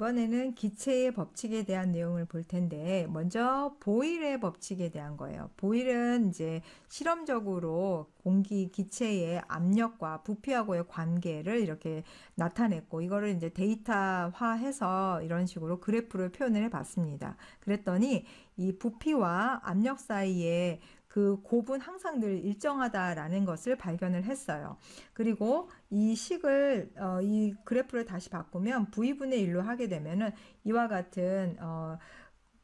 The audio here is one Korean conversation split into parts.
이번에는 기체의 법칙에 대한 내용을 볼 텐데 먼저 보일의 법칙에 대한 거예요. 보일은 이제 실험적으로 공기 기체의 압력과 부피하고의 관계를 이렇게 나타냈고 이거를 이제 데이터화해서 이런 식으로 그래프를 표현을 해 봤습니다. 그랬더니 이 부피와 압력 사이에 그 곱은 항상 늘 일정하다라는 것을 발견을 했어요. 그리고 이 식을 어, 이 그래프를 다시 바꾸면 v분의 1로 하게 되면은 이와 같은 어,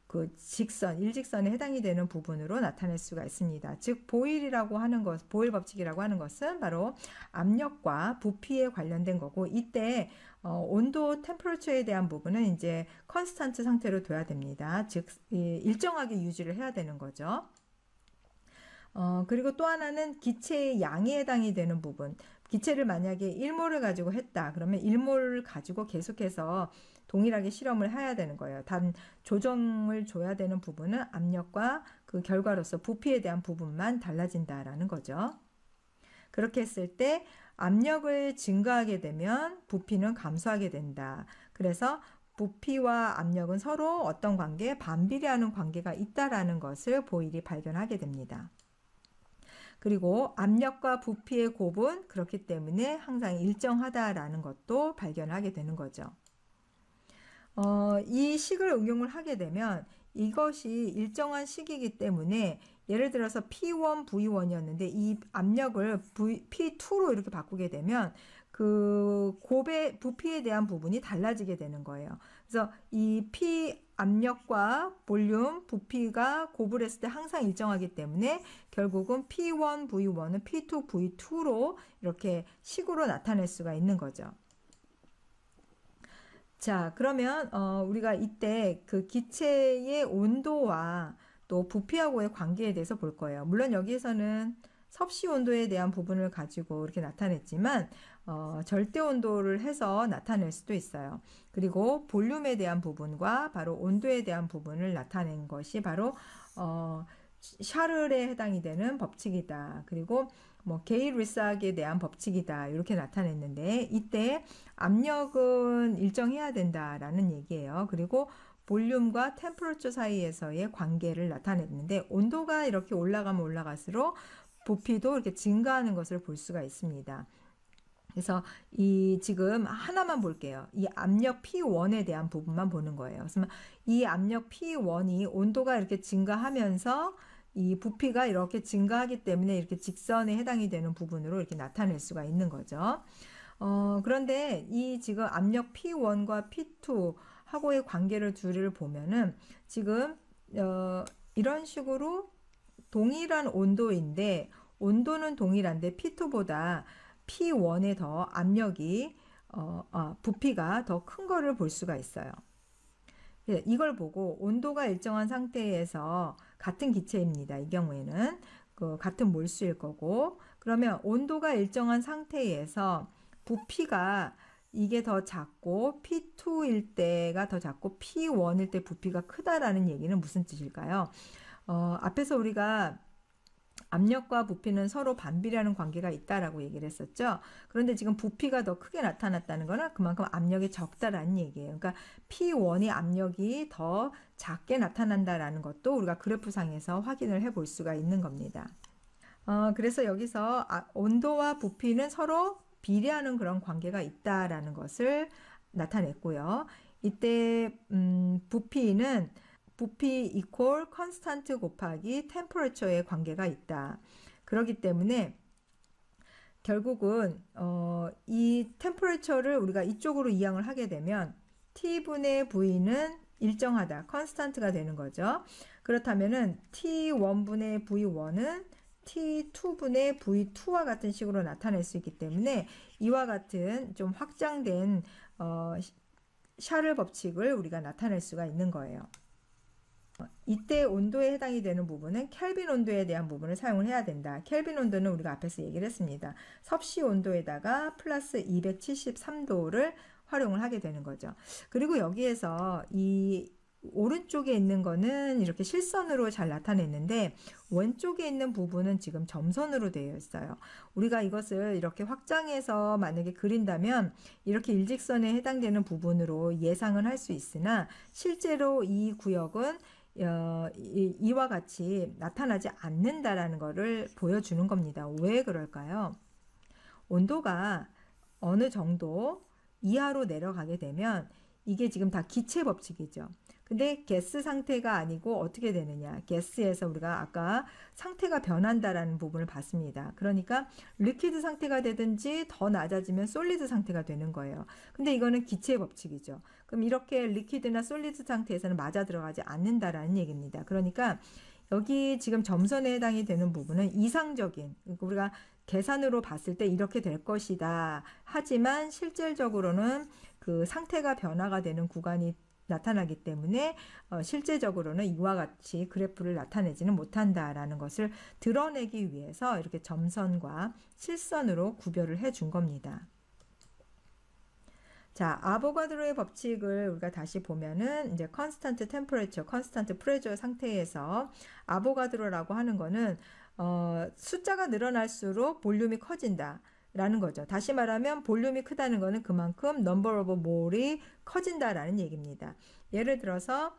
그 직선, 일직선에 해당이 되는 부분으로 나타낼 수가 있습니다. 즉, 보일이라고 하는 것, 보일 법칙이라고 하는 것은 바로 압력과 부피에 관련된 거고, 이때, 어, 온도, 템퍼러처에 대한 부분은 이제 컨스턴트 상태로 둬야 됩니다. 즉, 일정하게 유지를 해야 되는 거죠. 어, 그리고 또 하나는 기체의 양에 해당이 되는 부분. 기체를 만약에 1몰을 가지고 했다. 그러면 1몰을 가지고 계속해서 동일하게 실험을 해야 되는 거예요. 단 조정을 줘야 되는 부분은 압력과 그 결과로서 부피에 대한 부분만 달라진다라는 거죠. 그렇게 했을 때 압력을 증가하게 되면 부피는 감소하게 된다. 그래서 부피와 압력은 서로 어떤 관계, 에 반비례하는 관계가 있다라는 것을 보일이 발견하게 됩니다. 그리고 압력과 부피의 곱은 그렇기 때문에 항상 일정하다라는 것도 발견하게 되는 거죠. 어, 이 식을 응용을 하게 되면 이것이 일정한 식이기 때문에 예를 들어서 P1, V1이었는데 이 압력을 v, P2로 이렇게 바꾸게 되면 그 고배 부피에 대한 부분이 달라지게 되는 거예요. 그래서 이피 압력과 볼륨, 부피가 곱을 했을 때 항상 일정하기 때문에 결국은 P1, V1은 P2, V2로 이렇게 식으로 나타낼 수가 있는 거죠. 자, 그러면 어, 우리가 이때 그 기체의 온도와 또 부피하고의 관계에 대해서 볼 거예요. 물론 여기에서는 섭씨 온도에 대한 부분을 가지고 이렇게 나타냈지만 어, 절대 온도를 해서 나타낼 수도 있어요. 그리고 볼륨에 대한 부분과 바로 온도에 대한 부분을 나타낸 것이 바로 어, 샤를에 해당이 되는 법칙이다. 그리고 뭐 게이 리스학에 대한 법칙이다. 이렇게 나타냈는데 이때 압력은 일정해야 된다라는 얘기예요. 그리고 볼륨과 템플러처 사이에서의 관계를 나타냈는데 온도가 이렇게 올라가면 올라갈수록 부피도 이렇게 증가하는 것을 볼 수가 있습니다. 그래서 이 지금 하나만 볼게요. 이 압력 P1에 대한 부분만 보는 거예요. 그래서 이 압력 P1이 온도가 이렇게 증가하면서 이 부피가 이렇게 증가하기 때문에 이렇게 직선에 해당이 되는 부분으로 이렇게 나타낼 수가 있는 거죠. 어, 그런데 이 지금 압력 P1과 P2 하고의 관계를 둘을 보면은 지금 어, 이런 식으로 동일한 온도인데 온도는 동일한데 P2보다 P1에 더 압력이 어, 아, 부피가 더 큰 거를 볼 수가 있어요. 예, 이걸 보고 온도가 일정한 상태에서 같은 기체입니다. 이 경우에는 그 같은 몰수일 거고 그러면 온도가 일정한 상태에서 부피가 이게 더 작고 P2일 때가 더 작고 P1일 때 부피가 크다라는 얘기는 무슨 뜻일까요? 어, 앞에서 우리가 압력과 부피는 서로 반비례하는 관계가 있다라고 얘기를 했었죠. 그런데 지금 부피가 더 크게 나타났다는 거는 그만큼 압력이 적다라는 얘기예요. 그러니까 P1의 압력이 더 작게 나타난다라는 것도 우리가 그래프상에서 확인을 해 볼 수가 있는 겁니다. 어, 그래서 여기서 아, 온도와 부피는 서로 비례하는 그런 관계가 있다라는 것을 나타냈고요. 이때 음, 부피는 부피 이퀄 컨스탄트 곱하기 템퍼레처의 관계가 있다. 그렇기 때문에 결국은 어, 이 템퍼레처를 우리가 이쪽으로 이항을 하게 되면 T분의 V는 일정하다. 컨스탄트가 되는 거죠. 그렇다면은 T1분의 V1은 T2분의 V2와 같은 식으로 나타낼 수 있기 때문에 이와 같은 좀 확장된 어, 샤를 법칙을 우리가 나타낼 수가 있는 거예요. 이때 온도에 해당이 되는 부분은 켈빈 온도에 대한 부분을 사용을 해야 된다. 켈빈 온도는 우리가 앞에서 얘기를 했습니다. 섭씨 온도에다가 플러스 273도를 활용을 하게 되는 거죠. 그리고 여기에서 이 오른쪽에 있는 거는 이렇게 실선으로 잘 나타냈는데 왼쪽에 있는 부분은 지금 점선으로 되어 있어요. 우리가 이것을 이렇게 확장해서 만약에 그린다면 이렇게 일직선에 해당되는 부분으로 예상을할 수 있으나 실제로 이 구역은 어, 이, 와 같이 나타나지 않는다라는 것을 보여주는 겁니다. 왜 그럴까요? 온도가 어느 정도 이하로 내려가게 되면 이게 지금 다 기체 법칙이죠. 근데 게스 상태가 아니고 어떻게 되느냐. 게스에서 우리가 아까 상태가 변한다라는 부분을 봤습니다. 그러니까 리퀴드 상태가 되든지 더 낮아지면 솔리드 상태가 되는 거예요. 근데 이거는 기체의 법칙이죠. 그럼 이렇게 리퀴드나 솔리드 상태에서는 맞아 들어가지 않는다라는 얘기입니다. 그러니까 여기 지금 점선에 해당이 되는 부분은 이상적인 그러니까 우리가 계산으로 봤을 때 이렇게 될 것이다. 하지만 실질적으로는 그 상태가 변화가 되는 구간이 나타나기 때문에 어, 실제적으로는 이와 같이 그래프를 나타내지는 못한다라는 것을 드러내기 위해서 이렇게 점선과 실선으로 구별을 해 준 겁니다. 자, 아보가드로의 법칙을 우리가 다시 보면은 이제 컨스탄트 템퍼레처, 컨스탄트 프레저 상태에서 아보가드로라고 하는 거는 어, 숫자가 늘어날수록 볼륨이 커진다. 라는 거죠. 다시 말하면 볼륨이 크다는 거는 그만큼 넘버 오브 몰이 커진다라는 얘기입니다. 예를 들어서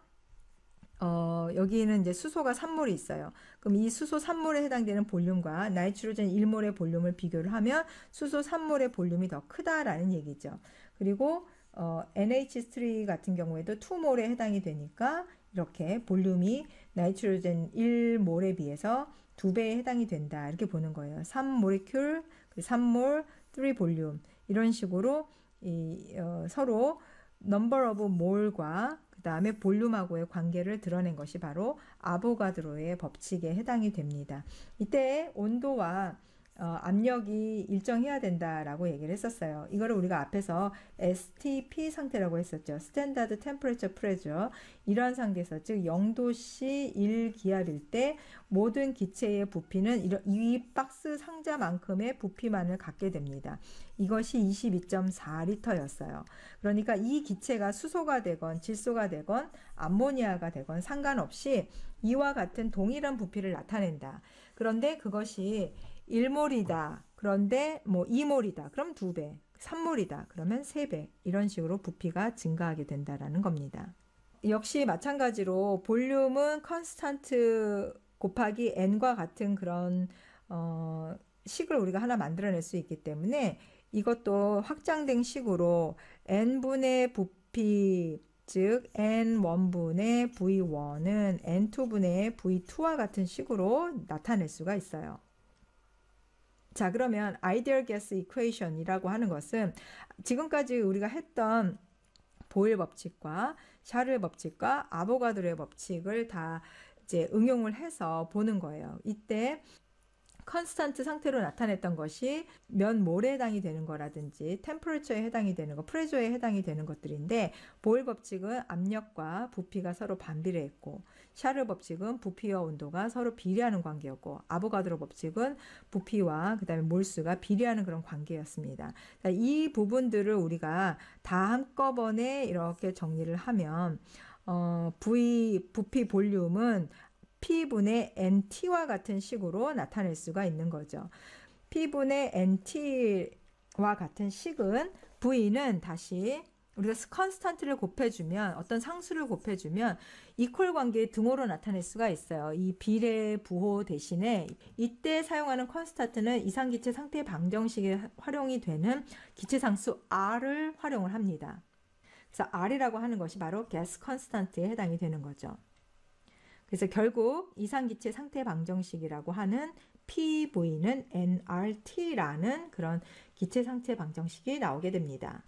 어, 여기는 이제 수소가 산물이 있어요. 그럼 이 수소 산물에 해당되는 볼륨과 나이트로젠 1몰의 볼륨을 비교를 하면 수소 산물의 볼륨이 더 크다라는 얘기죠. 그리고 어, NH3 같은 경우에도 2몰에 해당이 되니까 이렇게 볼륨이 나이트로젠 1몰에 비해서 두 배에 해당이 된다. 이렇게 보는 거예요. 3 모리큘, 3몰, 3 볼륨. 이런 식으로 이, 어, 서로 넘버 오브 몰과 그 다음에 볼륨하고의 관계를 드러낸 것이 바로 아보가드로의 법칙에 해당이 됩니다. 이때 온도와 어, 압력이 일정해야 된다라고 얘기를 했었어요. 이거를 우리가 앞에서 STP 상태라고 했었죠. Standard Temperature Pressure 이러 상태에서 즉 0도씨 1기압일 때 모든 기체의 부피는 이 박스 상자만큼의 부피만을 갖게 됩니다. 이것이 22.4리터였어요. 그러니까 이 기체가 수소가 되건 질소가 되건 암모니아가 되건 상관없이 이와 같은 동일한 부피를 나타낸다. 그런데 그것이 1몰이다. 그런데 뭐 2몰이다. 그럼 2배. 3몰이다. 그러면 3배. 이런 식으로 부피가 증가하게 된다라는 겁니다. 역시 마찬가지로 볼륨은 컨스턴트 곱하기 n과 같은 그런 어, 식을 우리가 하나 만들어낼 수 있기 때문에 이것도 확장된 식으로 n분의 부피 즉 n1분의 v1은 n2분의 v2와 같은 식으로 나타낼 수가 있어요. 자 그러면 ideal gas e q 이라고 하는 것은 지금까지 우리가 했던 보일 법칙과 샤를 법칙과 아보가드로의 법칙을 다 이제 응용을 해서 보는 거예요. 이때 컨스턴트 상태로 나타냈던 것이 면모래에 해당이 되는 거라든지 템퍼레처에 해당이 되는 거, 프레저에 해당이 되는 것들인데 보일 법칙은 압력과 부피가 서로 반비례했고 샤르 법칙은 부피와 온도가 서로 비례하는 관계였고 아보가드로 법칙은 부피와 그다음에 몰수가 비례하는 그런 관계였습니다. 이 부분들을 우리가 다 한꺼번에 이렇게 정리를 하면 어, 부 부피 볼륨은 P분의 NT와 같은 식으로 나타낼 수가 있는 거죠. P분의 NT와 같은 식은 V는 다시 우리가 컨스턴트를 곱해주면 어떤 상수를 곱해주면 이퀄 관계의 등호로 나타낼 수가 있어요. 이 비례 부호 대신에 이때 사용하는 컨스턴트는 이상기체 상태 방정식에 활용이 되는 기체상수 R을 활용을 합니다. 그래서 R이라고 하는 것이 바로 가스 컨스턴트에 해당이 되는 거죠. 그래서 결국 이상기체 상태 방정식이라고 하는 PV는 NRT라는 그런 기체 상태 방정식이 나오게 됩니다.